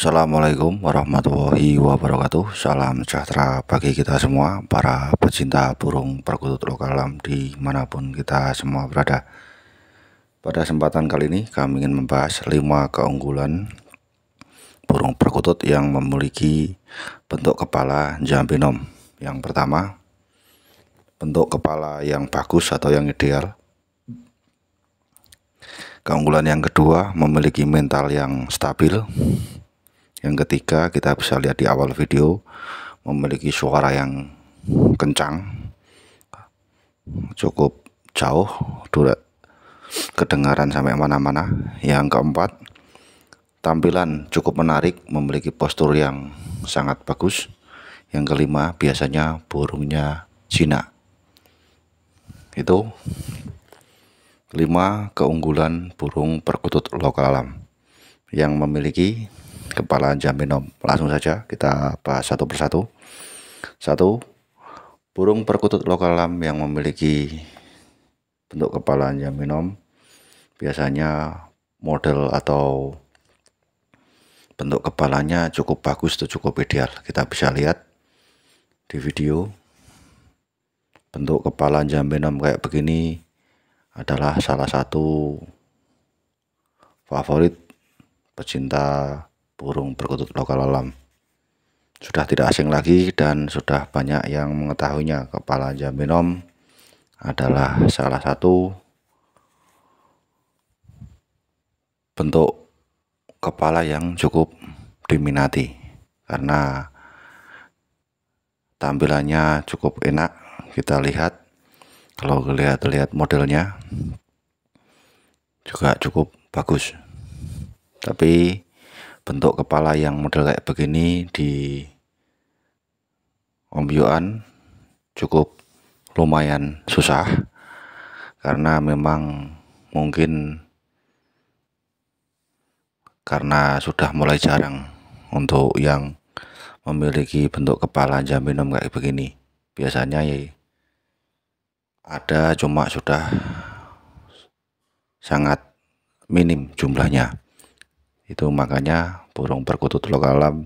Assalamualaikum warahmatullahi wabarakatuh Salam sejahtera bagi kita semua Para pecinta burung perkutut lokal lokalam Dimanapun kita semua berada Pada kesempatan kali ini Kami ingin membahas 5 keunggulan Burung perkutut yang memiliki Bentuk kepala jambinom Yang pertama Bentuk kepala yang bagus atau yang ideal Keunggulan yang kedua memiliki mental yang stabil yang ketiga, kita bisa lihat di awal video memiliki suara yang kencang, cukup jauh, durat kedengaran sampai mana-mana. Yang keempat, tampilan cukup menarik, memiliki postur yang sangat bagus. Yang kelima, biasanya burungnya Cina. Itu lima keunggulan burung perkutut lokal alam yang memiliki kepala jaminom. Langsung saja kita bahas satu persatu. Satu, burung perkutut lokal lam yang memiliki bentuk kepala jaminom biasanya model atau bentuk kepalanya cukup bagus atau cukup ideal. Kita bisa lihat di video bentuk kepala jaminom kayak begini adalah salah satu favorit pecinta burung perkutut lokal alam. Sudah tidak asing lagi dan sudah banyak yang mengetahuinya. Kepala jaminom adalah salah satu bentuk kepala yang cukup diminati karena tampilannya cukup enak kita lihat kalau lihat-lihat modelnya juga cukup bagus tapi bentuk kepala yang model kayak begini di Ombyoan cukup lumayan susah karena memang mungkin karena sudah mulai jarang untuk yang memiliki bentuk kepala jambinum kayak begini biasanya ya ada cuma sudah sangat minim jumlahnya itu makanya burung perkutut lokalam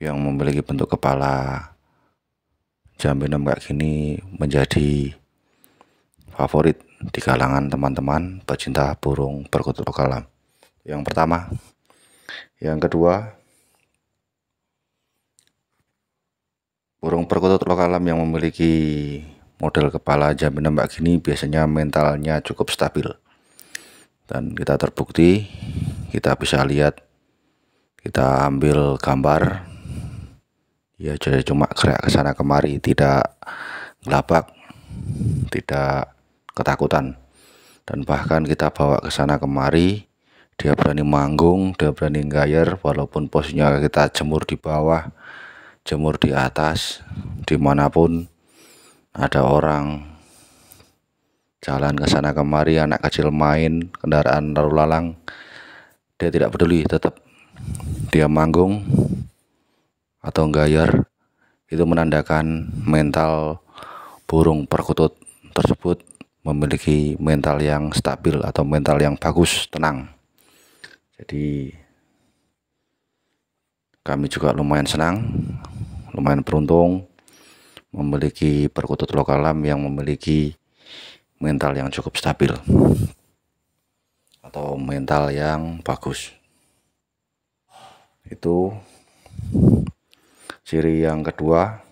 yang memiliki bentuk kepala jambinom kayak gini menjadi favorit di kalangan teman-teman pecinta burung perkutut lokalam. Yang pertama, yang kedua, burung perkutut lokalam yang memiliki model kepala jambinom kayak gini biasanya mentalnya cukup stabil. Dan kita terbukti kita bisa lihat kita ambil gambar ya jadi cuma gerak ke sana kemari tidak lapak tidak ketakutan dan bahkan kita bawa ke sana kemari dia berani manggung dia berani gayer walaupun posisinya kita jemur di bawah jemur di atas dimanapun ada orang jalan ke sana kemari anak kecil main kendaraan lalu lalang dia tidak peduli tetap dia manggung atau gayar itu menandakan mental burung perkutut tersebut memiliki mental yang stabil atau mental yang bagus tenang jadi kami juga lumayan senang lumayan beruntung memiliki perkutut lokalam yang memiliki mental yang cukup stabil atau mental yang bagus. Itu ciri yang kedua.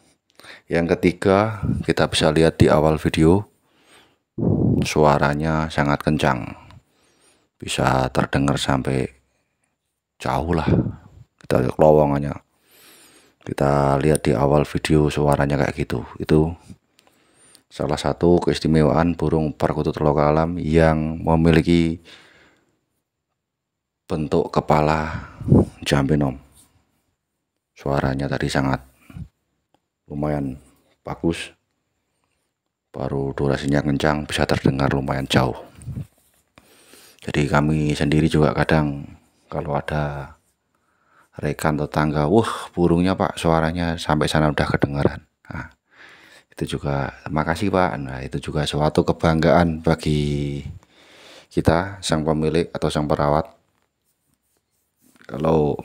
Yang ketiga, kita bisa lihat di awal video suaranya sangat kencang. Bisa terdengar sampai jauh lah. Kita lihat lowongannya. Kita lihat di awal video suaranya kayak gitu. Itu salah satu keistimewaan burung perkutut lokal alam yang memiliki bentuk kepala Jambenom. Suaranya tadi sangat lumayan bagus. Baru durasinya kencang bisa terdengar lumayan jauh. Jadi kami sendiri juga kadang kalau ada rekan tetangga, wah burungnya pak suaranya sampai sana udah kedengaran. Nah, itu juga terima kasih pak. Nah itu juga suatu kebanggaan bagi kita sang pemilik atau sang perawat kalau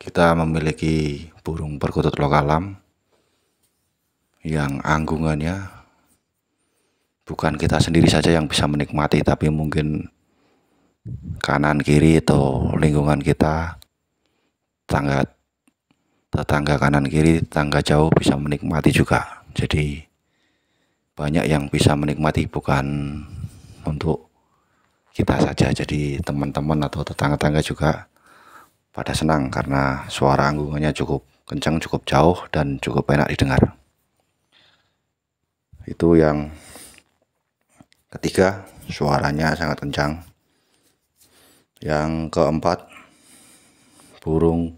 kita memiliki burung perkutut lokalam yang anggungannya bukan kita sendiri saja yang bisa menikmati tapi mungkin kanan kiri atau lingkungan kita tetangga tetangga kanan kiri tangga jauh bisa menikmati juga jadi banyak yang bisa menikmati bukan untuk kita saja jadi teman-teman atau tetangga-tetangga juga pada senang karena suara anggungannya cukup kencang, cukup jauh dan cukup enak didengar. Itu yang ketiga, suaranya sangat kencang. Yang keempat, burung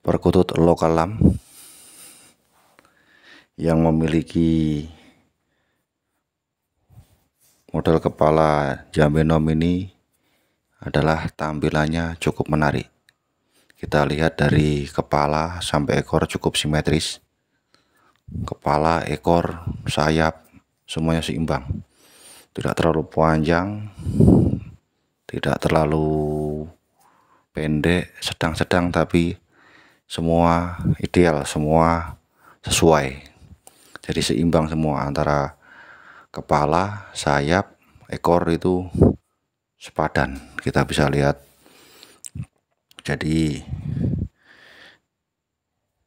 perkutut lokalam yang memiliki model kepala Jambenom ini adalah tampilannya cukup menarik. Kita lihat dari kepala sampai ekor cukup simetris. Kepala, ekor, sayap, semuanya seimbang. Tidak terlalu panjang, tidak terlalu pendek, sedang-sedang tapi semua ideal, semua sesuai. Jadi seimbang semua antara kepala, sayap, ekor itu sepadan. Kita bisa lihat. Jadi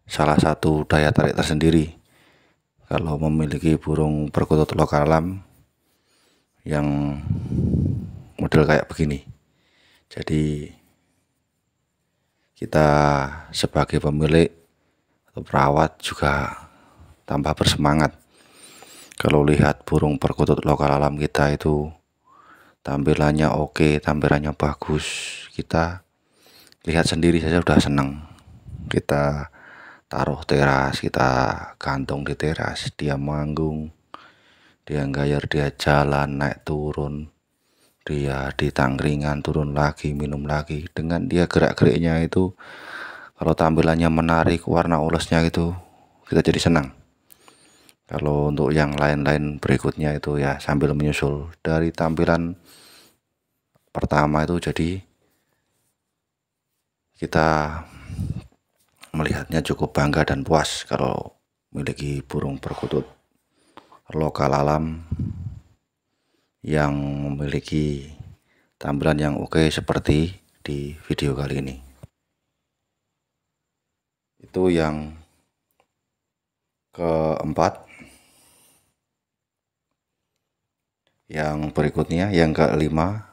salah satu daya tarik tersendiri kalau memiliki burung perkutut lokal alam yang model kayak begini. Jadi kita sebagai pemilik atau perawat juga tambah bersemangat kalau lihat burung perkutut lokal alam kita itu tampilannya oke tampilannya bagus kita lihat sendiri saja sudah senang. kita taruh teras kita gantung di teras dia manggung dia ngayar dia jalan naik turun dia di tangkringan turun lagi minum lagi dengan dia gerak-geriknya itu kalau tampilannya menarik warna ulasnya itu kita jadi senang kalau untuk yang lain-lain berikutnya itu ya sambil menyusul dari tampilan pertama itu jadi kita melihatnya cukup bangga dan puas kalau memiliki burung perkutut lokal alam yang memiliki tampilan yang oke okay seperti di video kali ini itu yang keempat Yang berikutnya, yang kelima,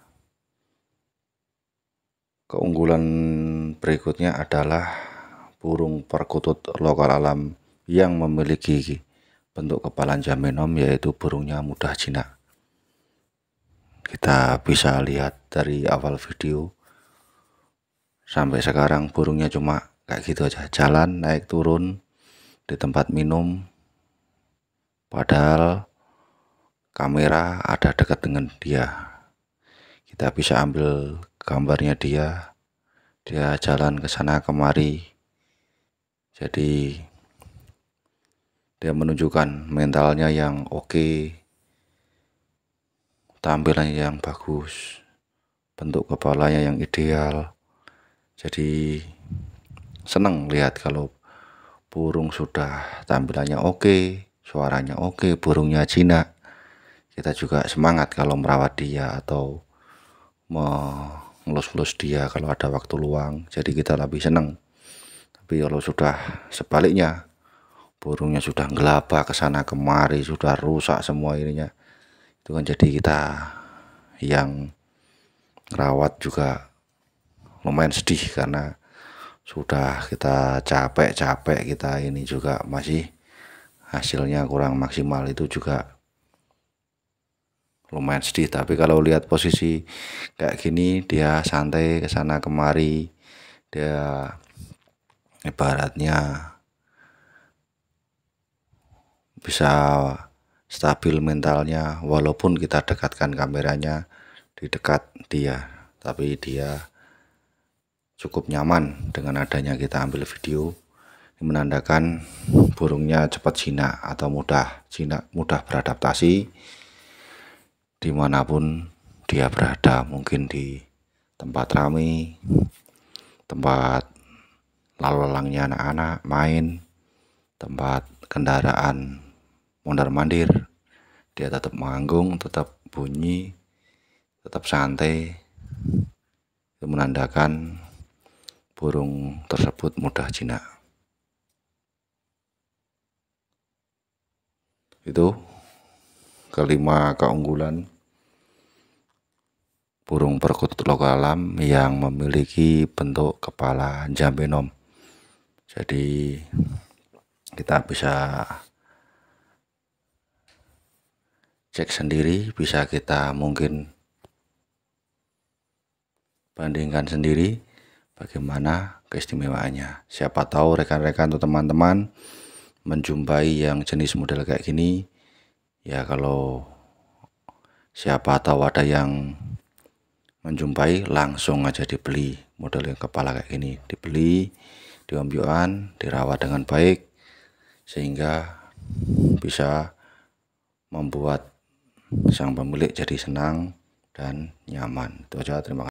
keunggulan berikutnya adalah burung perkutut lokal alam yang memiliki bentuk kepala jaminom yaitu burungnya mudah jinak. Kita bisa lihat dari awal video sampai sekarang burungnya cuma kayak gitu aja jalan naik turun di tempat minum padahal kamera ada dekat dengan dia kita bisa ambil gambarnya dia dia jalan ke sana kemari jadi dia menunjukkan mentalnya yang oke okay, tampilannya yang bagus bentuk kepalanya yang ideal jadi seneng lihat kalau burung sudah tampilannya oke suaranya oke burungnya jinak kita juga semangat kalau merawat dia atau mengelus-elus dia kalau ada waktu luang jadi kita lebih senang tapi kalau sudah sebaliknya burungnya sudah gelabah ke sana kemari sudah rusak semua ininya itu kan jadi kita yang rawat juga lumayan sedih karena sudah kita capek-capek kita ini juga masih hasilnya kurang maksimal itu juga lumayan sedih tapi kalau lihat posisi kayak gini dia santai ke sana kemari dia ibaratnya bisa stabil mentalnya walaupun kita dekatkan kameranya di dekat dia tapi dia cukup nyaman dengan adanya kita ambil video ini menandakan burungnya cepat jinak atau mudah jinak mudah beradaptasi dimanapun dia berada, mungkin di tempat ramai, tempat lalu lalangnya anak-anak main, tempat kendaraan mondar mandir, dia tetap manggung, tetap bunyi, tetap santai. Itu menandakan burung tersebut mudah jinak. Itu kelima keunggulan burung perkutut lokal alam yang memiliki bentuk kepala jambenom. Jadi kita bisa cek sendiri, bisa kita mungkin bandingkan sendiri bagaimana keistimewaannya. Siapa tahu rekan-rekan atau teman-teman menjumpai yang jenis model kayak gini ya kalau siapa tahu ada yang menjumpai langsung aja dibeli model yang kepala kayak gini dibeli diombyuan dirawat dengan baik sehingga bisa membuat sang pemilik jadi senang dan nyaman itu aja terima kasih